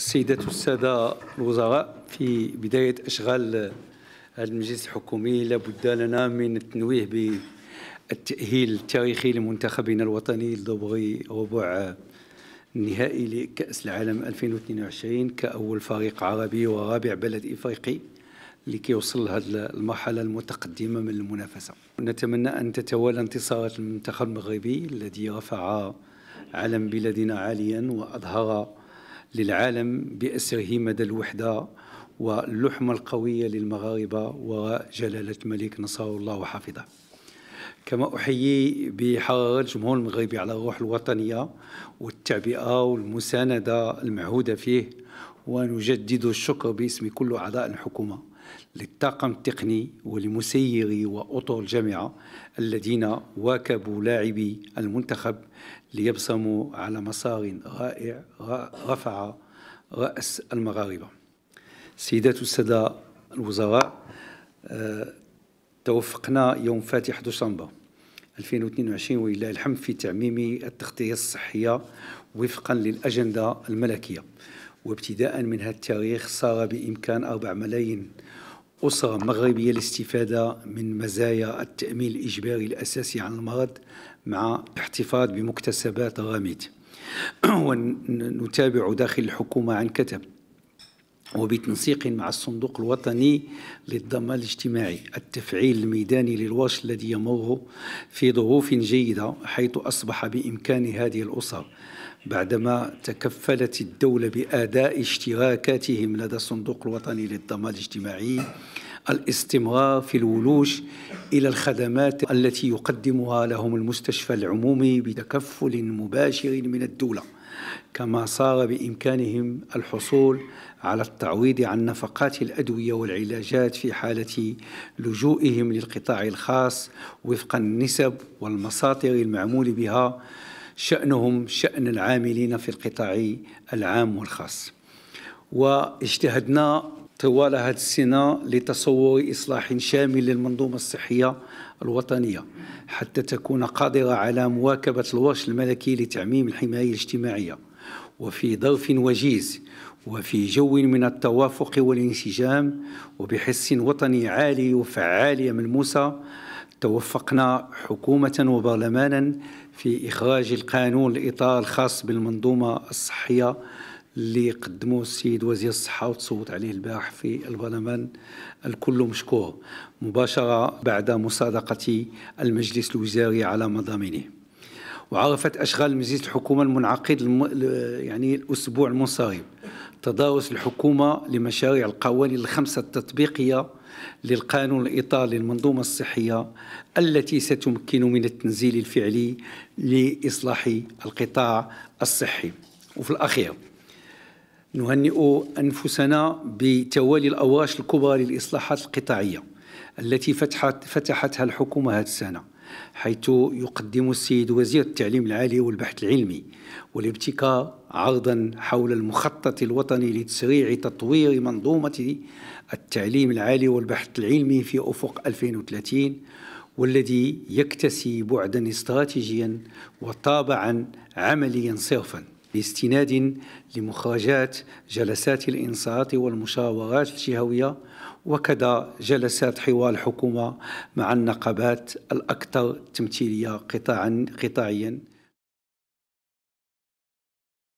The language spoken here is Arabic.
السيدات والسادة الوزراء في بداية أشغال هذا المجلس الحكومي لابد لنا من التنويه بالتأهيل التاريخي لمنتخبنا الوطني لدوري ربع النهائي لكأس العالم 2022 كأول فريق عربي ورابع بلد إفريقي لكي يوصل لهذه المرحلة المتقدمة من المنافسة نتمنى أن تتوالى انتصارات المنتخب المغربي الذي رفع علم بلادنا عاليا وأظهر للعالم بأسره مدى الوحدة واللحمة القوية للمغاربة وجلالة الملك نصره الله وحفظه كما أحيي بحرارة الجمهور المغربي على الروح الوطنية والتعبئة والمساندة المعهودة فيه ونجدد الشكر باسم كل أعضاء الحكومة للطاقم التقني ولمسيري وأطر الجامعة الذين واكبوا لاعبي المنتخب ليبصموا على مسار رائع رفع رأس المغاربة سيدات السادة الوزراء آه، توفقنا يوم فاتح دشنبه 2022 ولله الحمد في تعميم التغطية الصحية وفقا للأجندة الملكية وابتداء من هذا التاريخ صار بإمكان 4 ملايين أسرة مغربية الاستفادة من مزايا التأمين الإجباري الأساسي عن المرض مع احتفاظ بمكتسبات راميد ونتابع داخل الحكومة عن كتب وبتنسيق مع الصندوق الوطني للضمان الاجتماعي التفعيل الميداني للوصل الذي يمر في ظروف جيدة حيث أصبح بإمكان هذه الأسر بعدما تكفلت الدولة بأداء اشتراكاتهم لدى الصندوق الوطني للضمان الاجتماعي الاستمرار في الولوج إلى الخدمات التي يقدمها لهم المستشفى العمومي بتكفل مباشر من الدولة كما صار بإمكانهم الحصول على التعويض عن نفقات الأدوية والعلاجات في حالة لجوئهم للقطاع الخاص وفق النسب والمساطر المعمول بها شأنهم شأن العاملين في القطاع العام والخاص واجتهدنا طوال هذه السنة لتصور إصلاح شامل للمنظومة الصحية الوطنية حتى تكون قادرة على مواكبة الورش الملكي لتعميم الحماية الاجتماعية وفي ظرف وجيز وفي جو من التوافق والانسجام وبحس وطني عالي وفعالية ملموسة توفقنا حكومة وبرلمانا في إخراج القانون الإطار الخاص بالمنظومة الصحية اللي قدمه السيد وزير الصحه وتصوت عليه البارح في البرلمان الكل مشكور مباشره بعد مصادقه المجلس الوزاري على مضامينه وعرفت اشغال مجلس الحكومه المنعقد الم... يعني الاسبوع المنصرم تدارس الحكومه لمشاريع القوانين الخمسه التطبيقيه للقانون الاطار للمنظومه الصحيه التي ستمكن من التنزيل الفعلي لاصلاح القطاع الصحي وفي الاخير نهنئ أنفسنا بتوالي الأواش الكبرى للإصلاحات القطاعية التي فتحت فتحتها الحكومة هذه السنة حيث يقدم السيد وزير التعليم العالي والبحث العلمي والابتكار عرضا حول المخطط الوطني لتسريع تطوير منظومة التعليم العالي والبحث العلمي في أفق 2030 والذي يكتسي بعدا استراتيجيا وطابعا عمليا صرفا باستناد لمخرجات جلسات الإنصات والمشاورات الجهوية وكذا جلسات حوار الحكومة مع النقابات الأكثر تمثيلية قطاعا قطاعيا